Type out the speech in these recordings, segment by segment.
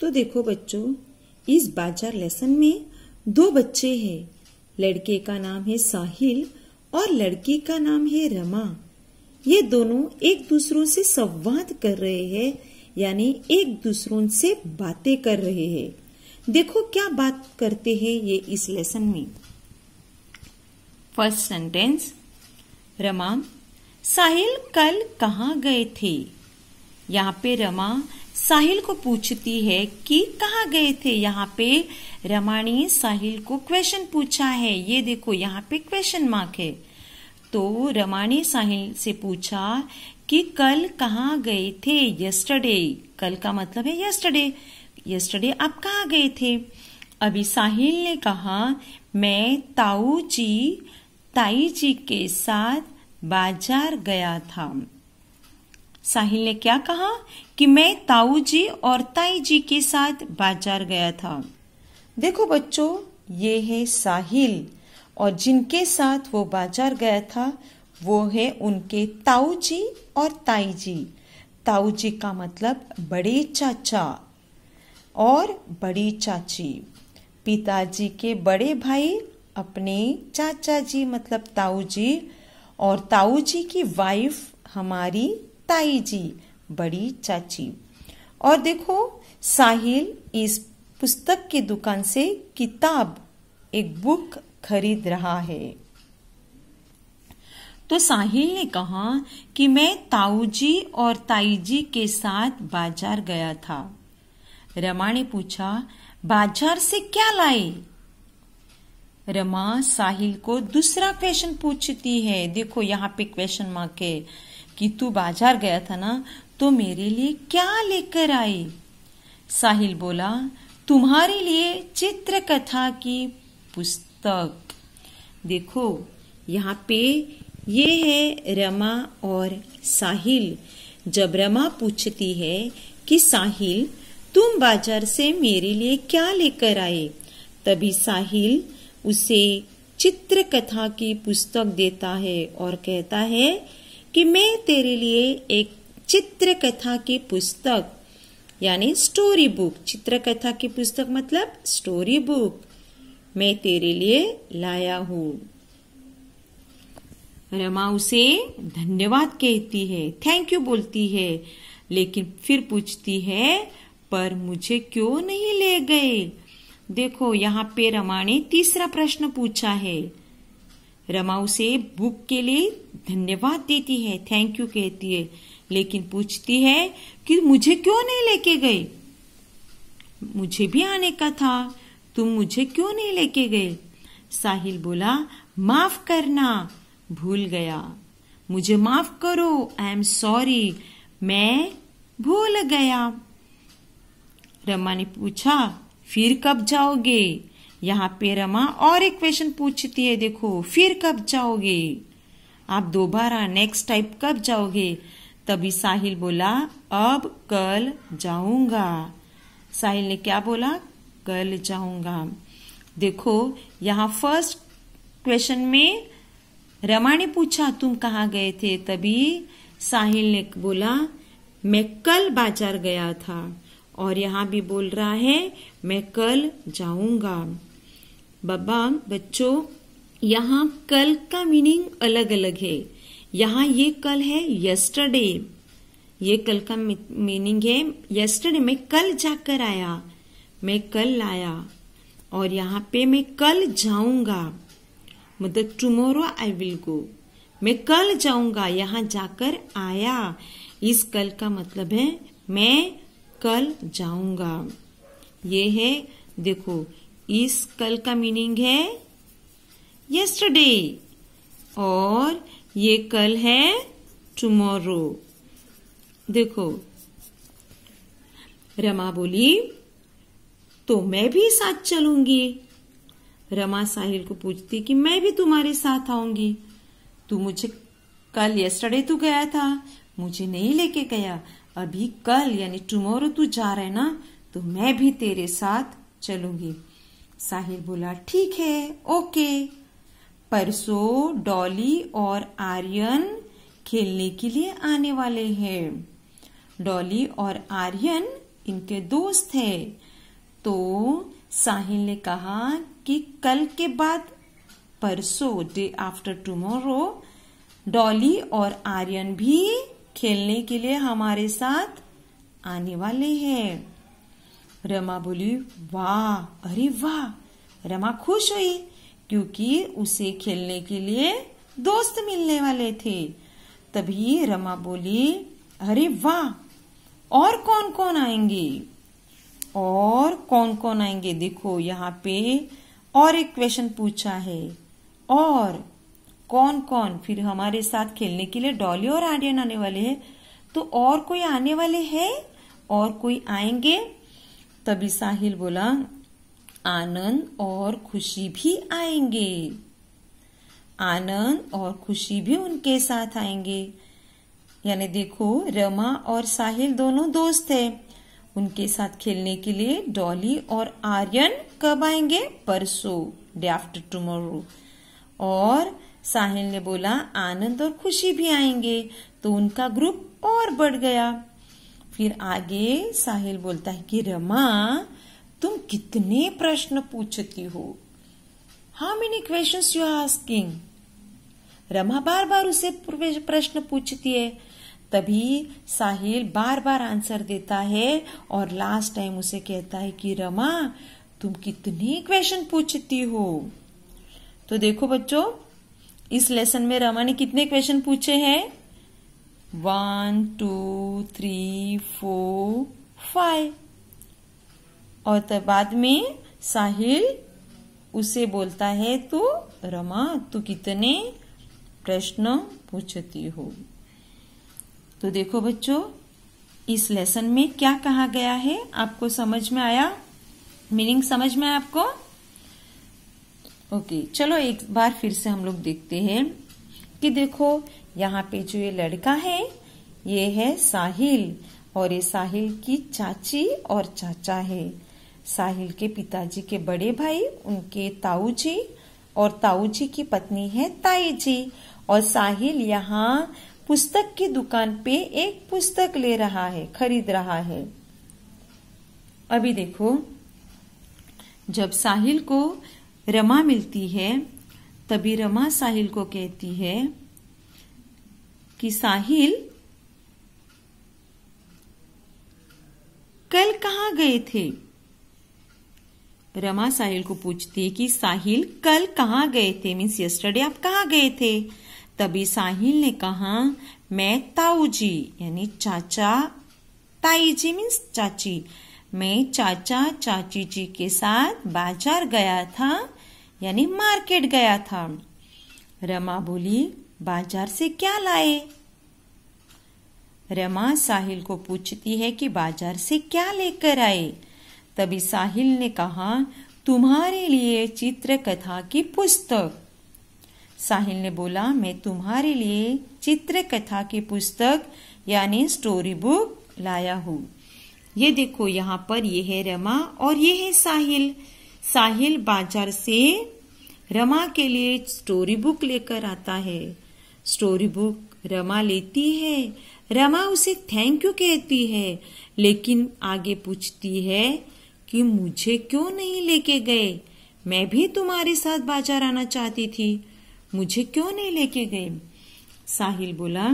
तो देखो बच्चों इस बाजार लेसन में दो बच्चे हैं लड़के का नाम है साहिल और लड़की का नाम है रमा ये दोनों एक दूसरों से संवाद कर रहे हैं यानी एक दूसरों से बातें कर रहे हैं देखो क्या बात करते हैं ये इस लेसन में फर्स्ट सेंटेंस रमा साहिल कल कहाँ गए थे यहाँ पे रमा साहिल को पूछती है कि कहा गए थे यहाँ पे रमा ने साहिल को क्वेश्चन पूछा है ये देखो यहाँ पे क्वेश्चन मार्क है तो रमा ने साहिल से पूछा कि कल कहाँ गए थे यस्टरडे कल का मतलब है यस्टरडे यस्टरडे आप कहाँ गए थे अभी साहिल ने कहा मैं ताऊ जी ताई जी के साथ बाजार गया था साहिल ने क्या कहा कि मैं ताऊ जी और ताई जी के साथ बाजार गया था देखो बच्चों ये है साहिल और जिनके साथ वो बाजार गया था वो है उनके ताऊ जी और ताई जी ताऊ जी का मतलब बड़े चाचा और बड़ी चाची पिताजी के बड़े भाई अपने चाचा जी मतलब ताऊ जी और ताऊ जी की वाइफ हमारी ताई जी बड़ी चाची और देखो साहिल इस पुस्तक की दुकान से किताब एक बुक खरीद रहा है तो साहिल ने कहा कि मैं ताऊजी और ताईजी के साथ बाजार गया था रमा ने पूछा बाजार से क्या लाए रमा साहिल को दूसरा क्वेश्चन पूछती है देखो यहाँ पे क्वेश्चन मार्क है कि तू बाजार गया था ना तो मेरे लिए क्या लेकर आए साहिल बोला तुम्हारे लिए कथा की पुस्तक देखो यहाँ पे ये है रमा और साहिल जब रमा पूछती है कि साहिल तुम बाजार से मेरे लिए क्या लेकर आए तभी साहिल उसे चित्र कथा की पुस्तक देता है और कहता है कि मैं तेरे लिए एक चित्रकथा की पुस्तक यानी स्टोरी बुक चित्रकथा की पुस्तक मतलब स्टोरी बुक मैं तेरे लिए लाया हूं रमा उसे धन्यवाद कहती है थैंक यू बोलती है लेकिन फिर पूछती है पर मुझे क्यों नहीं ले गए देखो यहाँ पे रमा ने तीसरा प्रश्न पूछा है रमा उसे बुक के लिए धन्यवाद देती है थैंक यू कहती है लेकिन पूछती है कि मुझे क्यों नहीं लेके गए मुझे भी आने का था तुम मुझे क्यों नहीं लेके गए साहिल बोला माफ करना भूल गया मुझे माफ करो आई एम सॉरी मैं भूल गया रमा ने पूछा फिर कब जाओगे यहाँ पे रमा और एक क्वेश्चन पूछती है देखो फिर कब जाओगे आप दोबारा नेक्स्ट टाइप कब जाओगे तभी साहिल बोला अब कल जाऊंगा साहिल ने क्या बोला कल जाऊंगा देखो यहाँ फर्स्ट क्वेश्चन में रमा ने पूछा तुम कहाँ गए थे तभी साहिल ने बोला मैं कल बाजार गया था और यहाँ भी बोल रहा है मैं कल जाऊंगा बाबा बच्चों यहाँ कल का मीनिंग अलग अलग है यहाँ ये कल है यस्टरडे ये कल का मीनिंग है यस्टरडे मैं कल जाकर आया मैं कल आया और यहाँ पे मैं कल जाऊंगा मतलब टुमोरो आई विल गो मैं कल जाऊंगा यहाँ जाकर आया इस कल का मतलब है मैं कल जाऊंगा ये है देखो इस कल का मीनिंग है यस्टरडे और ये कल है टुमोरो देखो रमा बोली तो मैं भी साथ चलूंगी रमा साहिल को पूछती कि मैं भी तुम्हारे साथ आऊंगी तू मुझे कल यस्टरडे तू तो गया था मुझे नहीं लेके गया अभी कल यानी टुमोरो तू जा रहे ना तो मैं भी तेरे साथ चलूंगी साहिल बोला ठीक है ओके परसों डॉली और आर्यन खेलने के लिए आने वाले हैं डॉली और आर्यन इनके दोस्त हैं तो साहिल ने कहा कि कल के बाद परसों डे आफ्टर टुमोरो डॉली और आर्यन भी खेलने के लिए हमारे साथ आने वाले हैं रमा बोली वाह अरे वाह रमा खुश हुई क्योंकि उसे खेलने के लिए दोस्त मिलने वाले थे तभी रमा बोली अरे वाह और कौन कौन आएंगे और कौन कौन आएंगे देखो यहाँ पे और एक क्वेश्चन पूछा है और कौन कौन फिर हमारे साथ खेलने के लिए डॉली और आर्यन आने वाले हैं तो और कोई आने वाले हैं और कोई आएंगे तभी साहिल बोला आनंद और खुशी भी आएंगे आनंद और खुशी भी उनके साथ आएंगे यानी देखो रमा और साहिल दोनों दोस्त हैं उनके साथ खेलने के लिए डॉली और आर्यन कब आएंगे परसों डे आफ्टर टुमोरो और साहिल ने बोला आनंद और खुशी भी आएंगे तो उनका ग्रुप और बढ़ गया फिर आगे साहिल बोलता है कि रमा तुम कितने प्रश्न पूछती हो how many question you are asking Rama बार बार उसे प्रश्न पूछती है तभी साहिल बार बार आंसर देता है और लास्ट टाइम उसे कहता है कि रमा तुम कितने क्वेश्चन पूछती हो तो देखो बच्चों इस लेसन में रमा ने कितने क्वेश्चन पूछे हैं one two three four five और तब बाद में साहिल उसे बोलता है तो रमा तू कितने प्रश्न पूछती हो तो देखो बच्चों इस लेसन में क्या कहा गया है आपको समझ में आया मीनिंग समझ में आया आपको ओके चलो एक बार फिर से हम लोग देखते हैं कि देखो यहाँ पे जो ये लड़का है ये है साहिल और ये साहिल की चाची और चाचा है साहिल के पिताजी के बड़े भाई उनके ताऊ जी और ताऊ जी की पत्नी है ताई जी और साहिल यहाँ पुस्तक की दुकान पे एक पुस्तक ले रहा है खरीद रहा है अभी देखो जब साहिल को रमा मिलती है तभी रमा साहिल को कहती है कि साहिल कल कहाँ गए थे रमा साहिल को पूछती है कि साहिल कल कहाँ गए थे मीन्स यस्टरडे आप कहाँ गए थे तभी साहिल ने कहा मैं ताऊ जी यानी चाचा ताई जी मीन्स चाची मैं चाचा चाची जी के साथ बाजार गया था यानी मार्केट गया था रमा बोली बाजार से क्या लाए रमा साहिल को पूछती है कि बाजार से क्या लेकर आए तभी साहिल ने कहा तुम्हारे लिए चित्र कथा की पुस्तक साहिल ने बोला मैं तुम्हारे लिए चित्र कथा की पुस्तक यानी स्टोरी बुक लाया हूँ ये देखो यहाँ पर ये है रमा और ये है साहिल साहिल बाजार से रमा के लिए स्टोरी बुक लेकर आता है स्टोरी बुक रमा लेती है रमा उसे थैंक यू कहती है लेकिन आगे पूछती है कि मुझे क्यों नहीं लेके गए मैं भी तुम्हारे साथ बाजार आना चाहती थी मुझे क्यों नहीं लेके गए साहिल बोला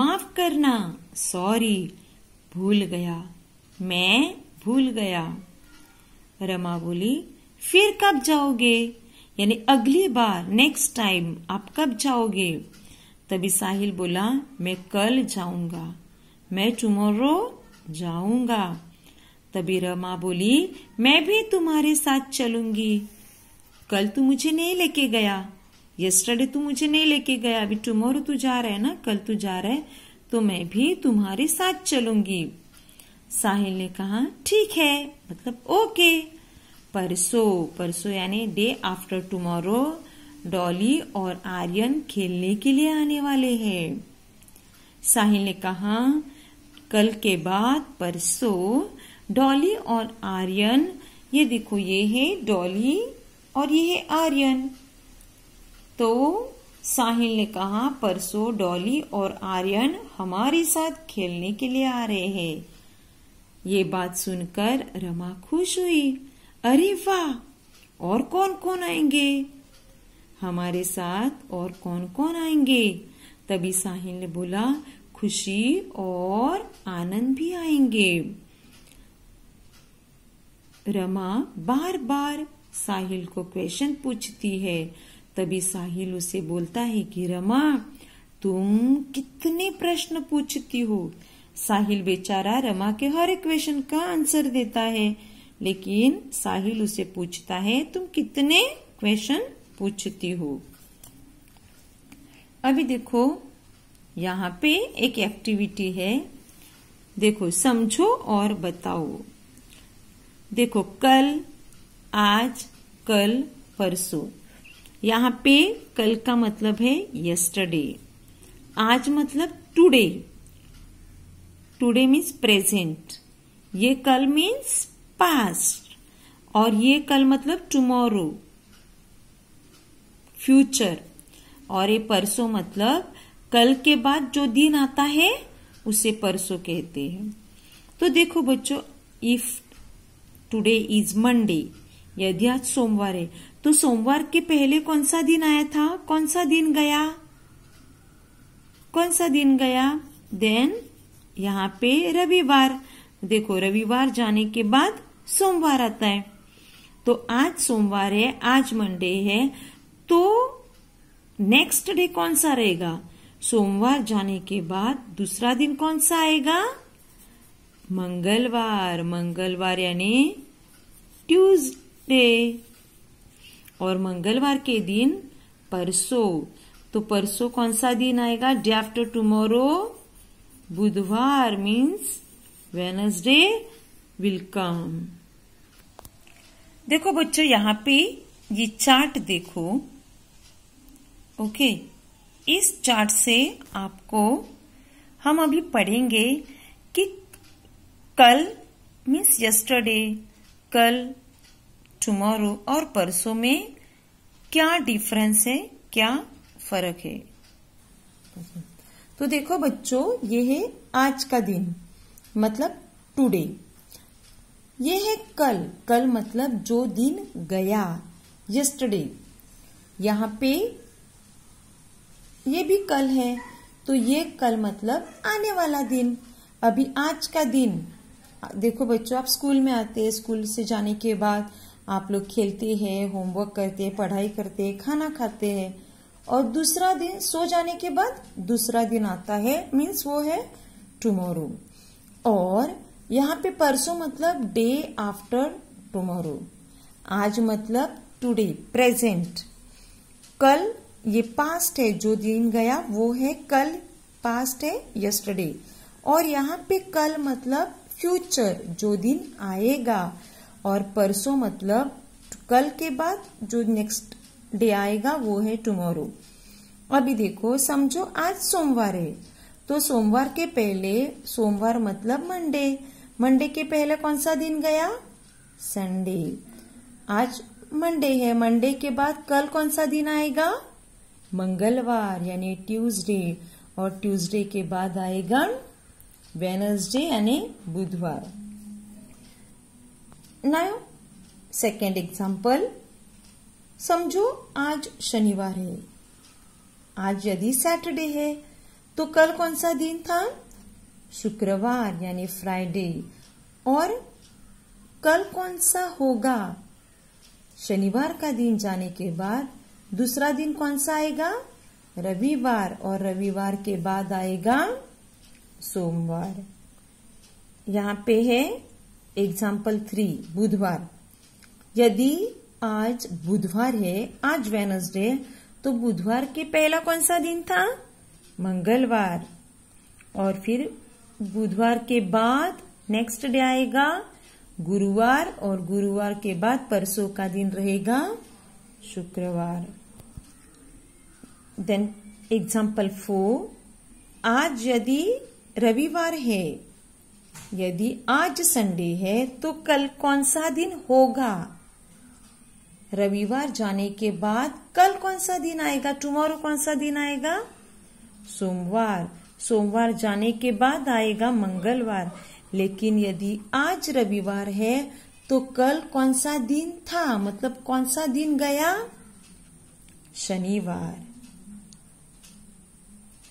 माफ करना सॉरी भूल गया मैं भूल गया रमा बोली फिर कब जाओगे यानी अगली बार नेक्स्ट टाइम आप कब जाओगे तभी साहिल बोला मैं कल जाऊंगा मैं टुमारो जाऊंगा तभी रमा बोली मैं भी तुम्हारे साथ चलूंगी कल तू मुझे नहीं लेके गया यस्टरडे तू मुझे नहीं लेके गया अभी टुमोरो तू जा रहा है ना कल तू जा रहा है तो मैं भी तुम्हारे साथ चलूंगी साहिल ने कहा ठीक है मतलब ओके परसो परसो यानी डे आफ्टर टुमोरो डॉली और आर्यन खेलने के लिए आने वाले हैं साहिल ने कहा कल के बाद परसों डॉली और आर्यन ये देखो ये है डॉली और ये है आर्यन तो साहिल ने कहा परसों डॉली और आर्यन हमारे साथ खेलने के लिए आ रहे हैं ये बात सुनकर रमा खुश हुई अरे वाह और कौन कौन आएंगे हमारे साथ और कौन कौन आएंगे तभी साहिल ने बोला खुशी और आनंद भी आएंगे रमा बार बार साहिल को क्वेश्चन पूछती है तभी साहिल उसे बोलता है कि रमा तुम कितने प्रश्न पूछती हो साहिल बेचारा रमा के हर एक क्वेश्चन का आंसर देता है लेकिन साहिल उसे पूछता है तुम कितने क्वेश्चन पूछती हो अभी देखो यहाँ पे एक एक्टिविटी है देखो समझो और बताओ देखो कल आज कल परसों यहाँ पे कल का मतलब है यस्टरडे आज मतलब टुडे टुडे मीन्स प्रेजेंट ये कल मीन्स पास्ट और ये कल मतलब टुमोरो फ्यूचर और ये परसों मतलब कल के बाद जो दिन आता है उसे परसों कहते हैं तो देखो बच्चों इफ टुडे इज मंडे यदि आज सोमवार है तो सोमवार के पहले कौन सा दिन आया था कौन सा दिन गया कौन सा दिन गया देन यहाँ पे रविवार देखो रविवार जाने के बाद सोमवार आता है तो आज सोमवार है आज मंडे है तो नेक्स्ट डे कौन सा रहेगा सोमवार जाने के बाद दूसरा दिन कौन सा आएगा मंगलवार मंगलवार यानी ट्यूसडे और मंगलवार के दिन परसों तो परसों कौन सा दिन आएगा डे आफ्टर टूमोरो बुधवार मीन्स वेनसडे विल कम देखो बच्चों यहां पे ये चार्ट देखो ओके इस चार्ट से आपको हम अभी पढ़ेंगे कल मीन्स यस्टरडे कल टुमारो और परसों में क्या डिफरेंस है क्या फर्क है तो देखो बच्चों ये है आज का दिन मतलब टुडे ये है कल कल मतलब जो दिन गया यस्टरडे यहाँ पे ये भी कल है तो ये कल मतलब आने वाला दिन अभी आज का दिन देखो बच्चों आप स्कूल में आते हैं स्कूल से जाने के बाद आप लोग खेलते हैं होमवर्क करते हैं पढ़ाई करते हैं खाना खाते हैं और दूसरा दिन सो जाने के बाद दूसरा दिन आता है मीन्स वो है टुमोरो और यहाँ पे परसों मतलब डे आफ्टर टुमोरो आज मतलब टुडे प्रेजेंट कल ये पास्ट है जो दिन गया वो है कल पास्ट है यस्टरडे और यहाँ पे कल मतलब फ्यूचर जो दिन आएगा और परसों मतलब कल के बाद जो नेक्स्ट डे आएगा वो है टुमारो अभी देखो समझो आज सोमवार है तो सोमवार के पहले सोमवार मतलब मंडे मंडे के पहले कौन सा दिन गया संडे आज मंडे है मंडे के बाद कल कौन सा दिन आएगा मंगलवार यानी ट्यूसडे और ट्यूसडे के बाद आएगा વેનસડે અને બુધવાર नाउ सेकेंड एग्जाम्पल समझो आज शनिवार है आज यदि सैटरडे है तो कल कौन सा दिन था शुक्रवार यानी फ्राइडे और कल कौन सा होगा शनिवार का दिन जाने के बाद दूसरा दिन कौन सा आएगा रविवार और रविवार के बाद आएगा सोमवार यहाँ पे है एग्जाम्पल थ्री बुधवार यदि आज बुधवार है आज वेनसडे तो बुधवार के पहला कौन सा दिन था मंगलवार और फिर बुधवार के बाद नेक्स्ट डे आएगा गुरुवार और गुरुवार के बाद परसों का दिन रहेगा शुक्रवार देन एग्जाम्पल फोर आज यदि रविवार है यदि आज संडे है तो कल कौन सा दिन होगा रविवार जाने के बाद कल कौन सा दिन आएगा टुमारो कौन सा दिन आएगा सोमवार सोमवार जाने के बाद आएगा मंगलवार लेकिन यदि आज रविवार है तो कल कौन सा दिन था मतलब कौन सा दिन गया शनिवार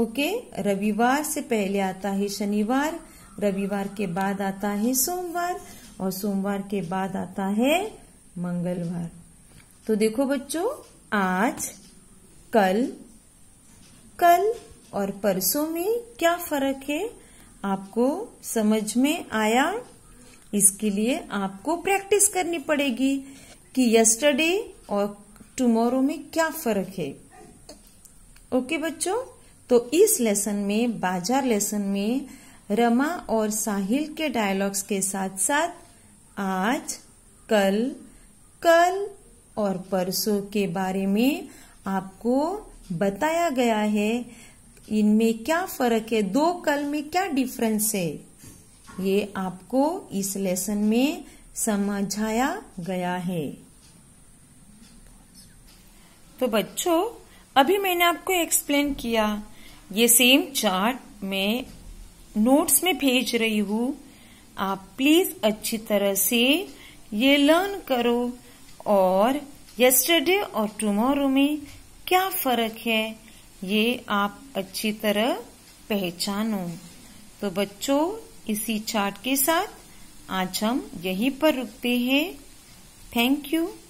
ओके रविवार से पहले आता है शनिवार रविवार के बाद आता है सोमवार और सोमवार के बाद आता है मंगलवार तो देखो बच्चों आज कल कल और परसों में क्या फर्क है आपको समझ में आया इसके लिए आपको प्रैक्टिस करनी पड़ेगी कि यस्टरडे और टुमारो में क्या फर्क है ओके बच्चों तो इस लेसन में बाजार लेसन में रमा और साहिल के डायलॉग्स के साथ साथ आज कल कल और परसों के बारे में आपको बताया गया है इनमें क्या फर्क है दो कल में क्या डिफरेंस है ये आपको इस लेसन में समझाया गया है तो बच्चों अभी मैंने आपको एक्सप्लेन किया ये सेम चार्ट मैं नोट्स में भेज रही हूँ आप प्लीज अच्छी तरह से ये लर्न करो और यस्टरडे और टुमारो में क्या फर्क है ये आप अच्छी तरह पहचानो तो बच्चों इसी चार्ट के साथ आज हम यहीं पर रुकते हैं थैंक यू